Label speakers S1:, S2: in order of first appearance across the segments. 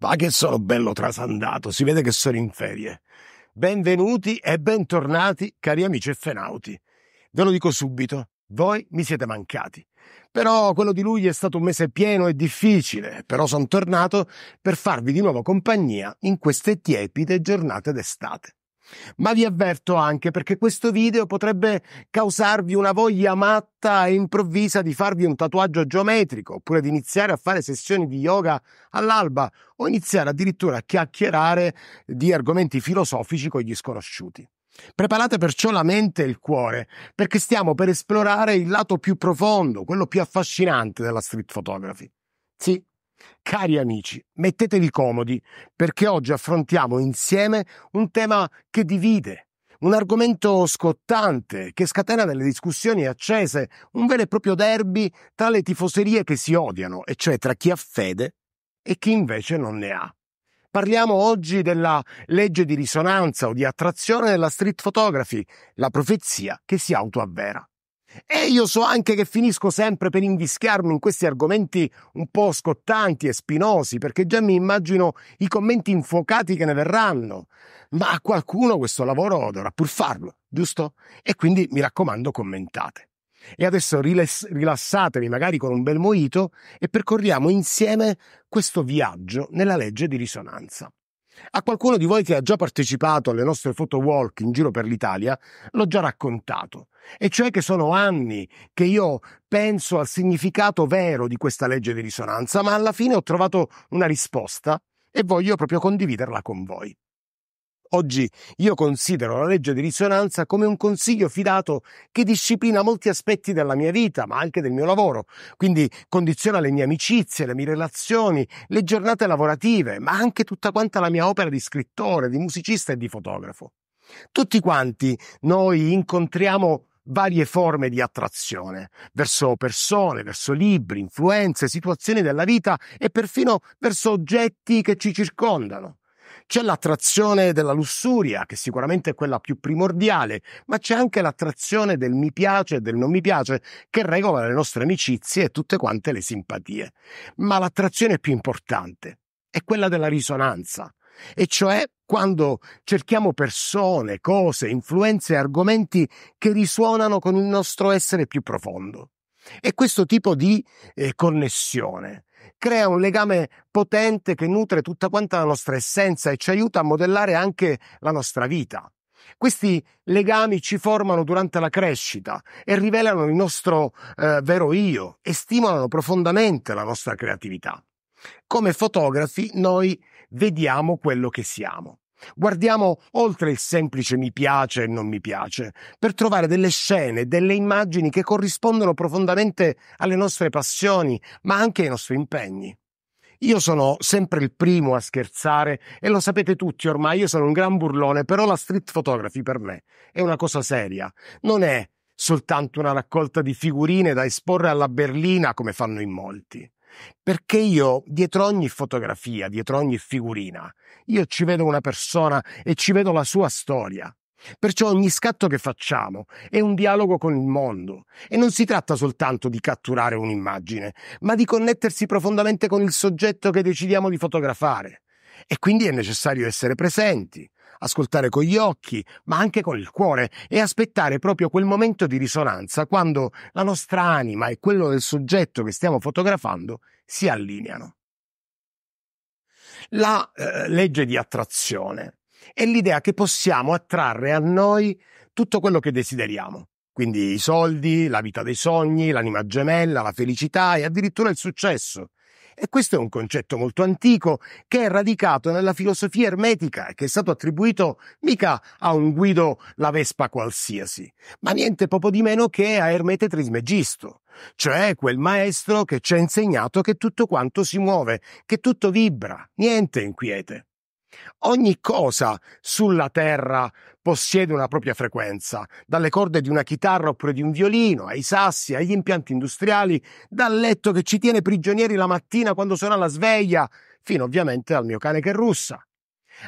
S1: Va che sono bello trasandato, si vede che sono in ferie. Benvenuti e bentornati, cari amici effenauti. Ve lo dico subito, voi mi siete mancati. Però quello di luglio è stato un mese pieno e difficile, però sono tornato per farvi di nuovo compagnia in queste tiepide giornate d'estate. Ma vi avverto anche perché questo video potrebbe causarvi una voglia matta e improvvisa di farvi un tatuaggio geometrico, oppure di iniziare a fare sessioni di yoga all'alba, o iniziare addirittura a chiacchierare di argomenti filosofici con gli sconosciuti. Preparate perciò la mente e il cuore, perché stiamo per esplorare il lato più profondo, quello più affascinante della street photography. Sì, Cari amici, mettetevi comodi perché oggi affrontiamo insieme un tema che divide, un argomento scottante che scatena delle discussioni accese, un vero e proprio derby tra le tifoserie che si odiano, e cioè tra chi ha fede e chi invece non ne ha. Parliamo oggi della legge di risonanza o di attrazione della street photography, la profezia che si autoavvera. E io so anche che finisco sempre per invischiarmi in questi argomenti un po' scottanti e spinosi, perché già mi immagino i commenti infuocati che ne verranno. Ma a qualcuno questo lavoro dovrà pur farlo, giusto? E quindi mi raccomando, commentate. E adesso rilassatevi magari con un bel moito e percorriamo insieme questo viaggio nella legge di risonanza. A qualcuno di voi che ha già partecipato alle nostre walk in giro per l'Italia, l'ho già raccontato, e cioè che sono anni che io penso al significato vero di questa legge di risonanza, ma alla fine ho trovato una risposta e voglio proprio condividerla con voi. Oggi io considero la legge di risonanza come un consiglio fidato che disciplina molti aspetti della mia vita, ma anche del mio lavoro, quindi condiziona le mie amicizie, le mie relazioni, le giornate lavorative, ma anche tutta quanta la mia opera di scrittore, di musicista e di fotografo. Tutti quanti noi incontriamo varie forme di attrazione verso persone, verso libri, influenze, situazioni della vita e perfino verso oggetti che ci circondano. C'è l'attrazione della lussuria, che sicuramente è quella più primordiale, ma c'è anche l'attrazione del mi piace e del non mi piace, che regola le nostre amicizie e tutte quante le simpatie. Ma l'attrazione più importante è quella della risonanza, e cioè quando cerchiamo persone, cose, influenze e argomenti che risuonano con il nostro essere più profondo. E questo tipo di eh, connessione crea un legame potente che nutre tutta quanta la nostra essenza e ci aiuta a modellare anche la nostra vita. Questi legami ci formano durante la crescita e rivelano il nostro eh, vero io e stimolano profondamente la nostra creatività. Come fotografi noi vediamo quello che siamo. Guardiamo oltre il semplice mi piace e non mi piace, per trovare delle scene, delle immagini che corrispondono profondamente alle nostre passioni, ma anche ai nostri impegni. Io sono sempre il primo a scherzare e lo sapete tutti ormai, io sono un gran burlone, però la street photography per me è una cosa seria. Non è soltanto una raccolta di figurine da esporre alla berlina come fanno in molti. Perché io, dietro ogni fotografia, dietro ogni figurina, io ci vedo una persona e ci vedo la sua storia. Perciò ogni scatto che facciamo è un dialogo con il mondo e non si tratta soltanto di catturare un'immagine, ma di connettersi profondamente con il soggetto che decidiamo di fotografare. E quindi è necessario essere presenti, ascoltare con gli occhi, ma anche con il cuore e aspettare proprio quel momento di risonanza quando la nostra anima e quello del soggetto che stiamo fotografando si allineano. La eh, legge di attrazione è l'idea che possiamo attrarre a noi tutto quello che desideriamo, quindi i soldi, la vita dei sogni, l'anima gemella, la felicità e addirittura il successo, e questo è un concetto molto antico che è radicato nella filosofia ermetica e che è stato attribuito mica a un guido la Vespa qualsiasi, ma niente poco di meno che a Ermete Trismegisto, cioè quel maestro che ci ha insegnato che tutto quanto si muove, che tutto vibra, niente inquiete. Ogni cosa sulla Terra possiede una propria frequenza, dalle corde di una chitarra oppure di un violino, ai sassi, agli impianti industriali, dal letto che ci tiene prigionieri la mattina quando suona la sveglia, fino ovviamente al mio cane che russa.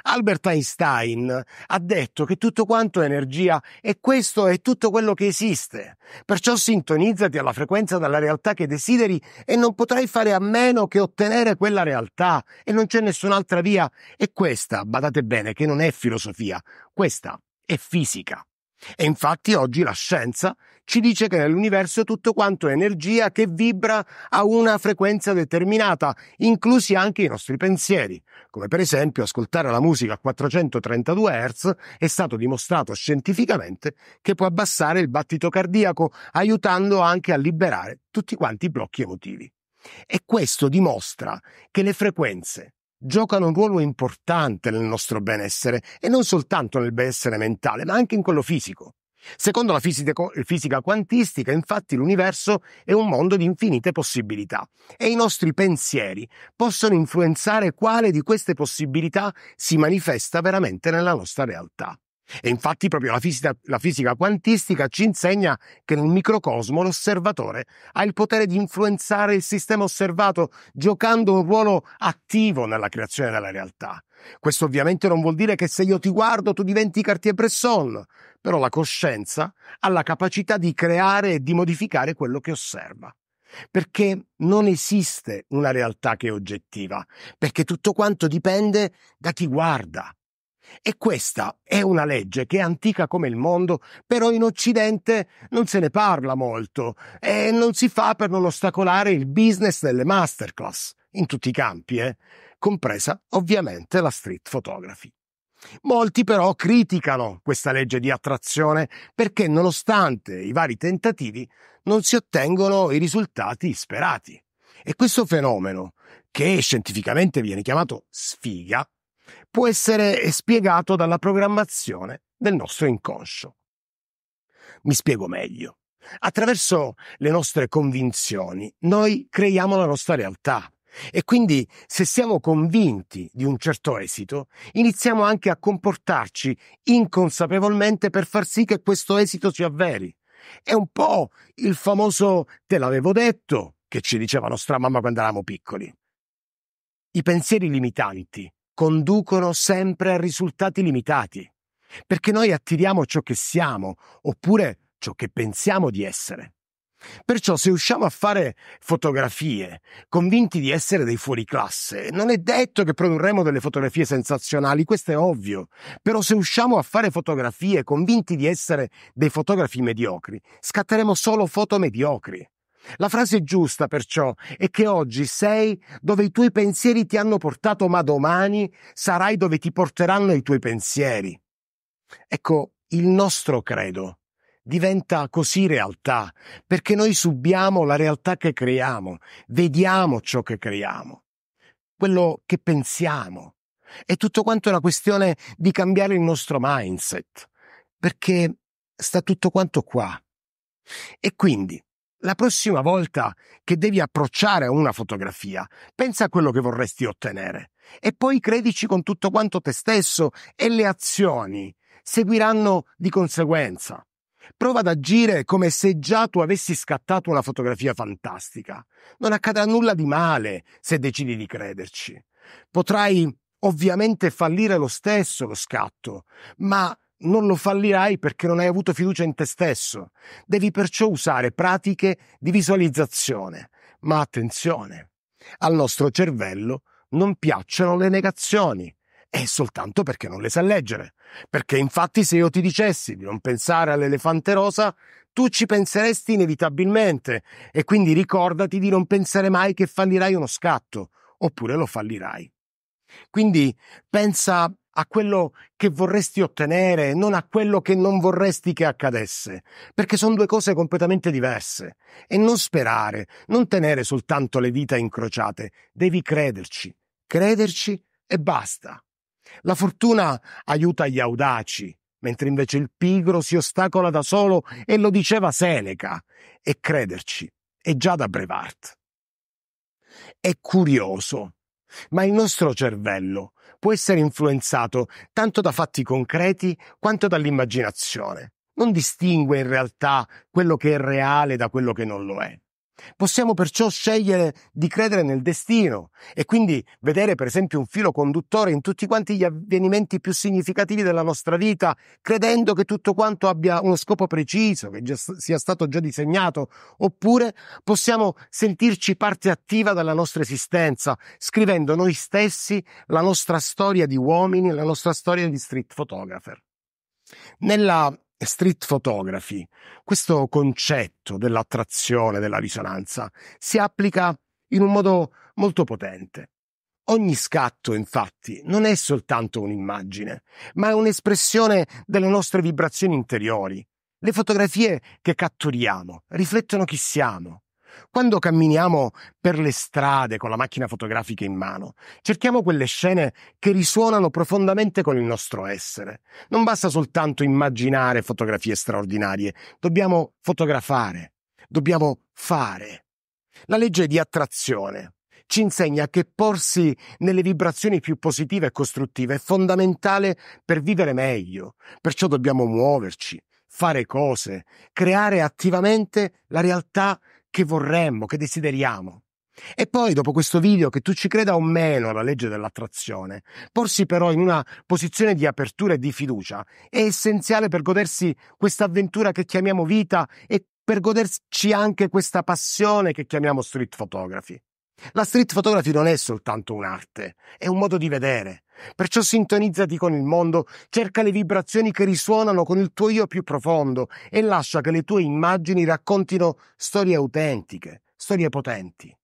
S1: Albert Einstein ha detto che tutto quanto è energia e questo è tutto quello che esiste. Perciò sintonizzati alla frequenza della realtà che desideri e non potrai fare a meno che ottenere quella realtà e non c'è nessun'altra via. E questa, badate bene, che non è filosofia, questa è fisica. E infatti oggi la scienza ci dice che nell'universo tutto quanto è energia che vibra a una frequenza determinata, inclusi anche i nostri pensieri, come per esempio ascoltare la musica a 432 Hz è stato dimostrato scientificamente che può abbassare il battito cardiaco, aiutando anche a liberare tutti quanti i blocchi emotivi. E questo dimostra che le frequenze giocano un ruolo importante nel nostro benessere e non soltanto nel benessere mentale, ma anche in quello fisico. Secondo la fisica, fisica quantistica, infatti, l'universo è un mondo di infinite possibilità e i nostri pensieri possono influenzare quale di queste possibilità si manifesta veramente nella nostra realtà. E infatti proprio la fisica, la fisica, quantistica ci insegna che nel microcosmo l'osservatore ha il potere di influenzare il sistema osservato giocando un ruolo attivo nella creazione della realtà. Questo ovviamente non vuol dire che se io ti guardo tu diventi Cartier-Bresson, però la coscienza ha la capacità di creare e di modificare quello che osserva perché non esiste una realtà che è oggettiva, perché tutto quanto dipende da chi guarda, e questa è una legge che è antica come il mondo, però in Occidente non se ne parla molto e non si fa per non ostacolare il business delle masterclass, in tutti i campi, eh? compresa ovviamente la street photography. Molti però criticano questa legge di attrazione perché nonostante i vari tentativi non si ottengono i risultati sperati. E questo fenomeno, che scientificamente viene chiamato sfiga, può essere spiegato dalla programmazione del nostro inconscio. Mi spiego meglio. Attraverso le nostre convinzioni noi creiamo la nostra realtà e quindi se siamo convinti di un certo esito iniziamo anche a comportarci inconsapevolmente per far sì che questo esito si avveri. È un po' il famoso te l'avevo detto che ci diceva nostra mamma quando eravamo piccoli. I pensieri limitanti conducono sempre a risultati limitati, perché noi attiriamo ciò che siamo oppure ciò che pensiamo di essere. Perciò se usciamo a fare fotografie convinti di essere dei fuoriclasse, non è detto che produrremo delle fotografie sensazionali, questo è ovvio, però se usciamo a fare fotografie convinti di essere dei fotografi mediocri, scatteremo solo foto mediocri. La frase giusta, perciò, è che oggi sei dove i tuoi pensieri ti hanno portato, ma domani sarai dove ti porteranno i tuoi pensieri. Ecco, il nostro credo diventa così realtà, perché noi subiamo la realtà che creiamo, vediamo ciò che creiamo, quello che pensiamo. È tutto quanto una questione di cambiare il nostro mindset, perché sta tutto quanto qua. E quindi, la prossima volta che devi approcciare una fotografia, pensa a quello che vorresti ottenere e poi credici con tutto quanto te stesso e le azioni seguiranno di conseguenza. Prova ad agire come se già tu avessi scattato una fotografia fantastica. Non accadrà nulla di male se decidi di crederci. Potrai ovviamente fallire lo stesso lo scatto, ma non lo fallirai perché non hai avuto fiducia in te stesso. Devi perciò usare pratiche di visualizzazione. Ma attenzione, al nostro cervello non piacciono le negazioni. È soltanto perché non le sa leggere. Perché infatti se io ti dicessi di non pensare all'elefante rosa, tu ci penseresti inevitabilmente e quindi ricordati di non pensare mai che fallirai uno scatto, oppure lo fallirai. Quindi pensa a quello che vorresti ottenere, non a quello che non vorresti che accadesse, perché sono due cose completamente diverse. E non sperare, non tenere soltanto le dita incrociate, devi crederci, crederci e basta. La fortuna aiuta gli audaci, mentre invece il pigro si ostacola da solo e lo diceva Seneca, e crederci è già da Brevart. È curioso, ma il nostro cervello può essere influenzato tanto da fatti concreti quanto dall'immaginazione. Non distingue in realtà quello che è reale da quello che non lo è. Possiamo perciò scegliere di credere nel destino e quindi vedere per esempio un filo conduttore in tutti quanti gli avvenimenti più significativi della nostra vita, credendo che tutto quanto abbia uno scopo preciso, che sia stato già disegnato, oppure possiamo sentirci parte attiva della nostra esistenza, scrivendo noi stessi la nostra storia di uomini, la nostra storia di street photographer. Nella street photography, questo concetto dell'attrazione, della risonanza, si applica in un modo molto potente. Ogni scatto, infatti, non è soltanto un'immagine, ma è un'espressione delle nostre vibrazioni interiori. Le fotografie che catturiamo riflettono chi siamo, quando camminiamo per le strade con la macchina fotografica in mano, cerchiamo quelle scene che risuonano profondamente con il nostro essere. Non basta soltanto immaginare fotografie straordinarie, dobbiamo fotografare, dobbiamo fare. La legge di attrazione ci insegna che porsi nelle vibrazioni più positive e costruttive è fondamentale per vivere meglio, perciò dobbiamo muoverci, fare cose, creare attivamente la realtà che vorremmo, che desideriamo. E poi, dopo questo video, che tu ci creda o meno alla legge dell'attrazione, porsi però in una posizione di apertura e di fiducia è essenziale per godersi questa avventura che chiamiamo vita e per goderci anche questa passione che chiamiamo street photography. La street photography non è soltanto un'arte, è un modo di vedere. Perciò sintonizzati con il mondo, cerca le vibrazioni che risuonano con il tuo io più profondo e lascia che le tue immagini raccontino storie autentiche, storie potenti.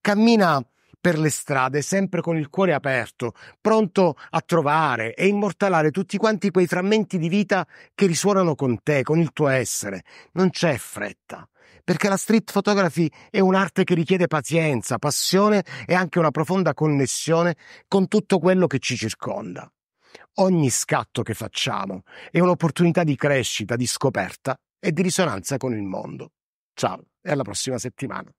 S1: Cammina per le strade, sempre con il cuore aperto, pronto a trovare e immortalare tutti quanti quei frammenti di vita che risuonano con te, con il tuo essere. Non c'è fretta perché la street photography è un'arte che richiede pazienza, passione e anche una profonda connessione con tutto quello che ci circonda. Ogni scatto che facciamo è un'opportunità di crescita, di scoperta e di risonanza con il mondo. Ciao e alla prossima settimana.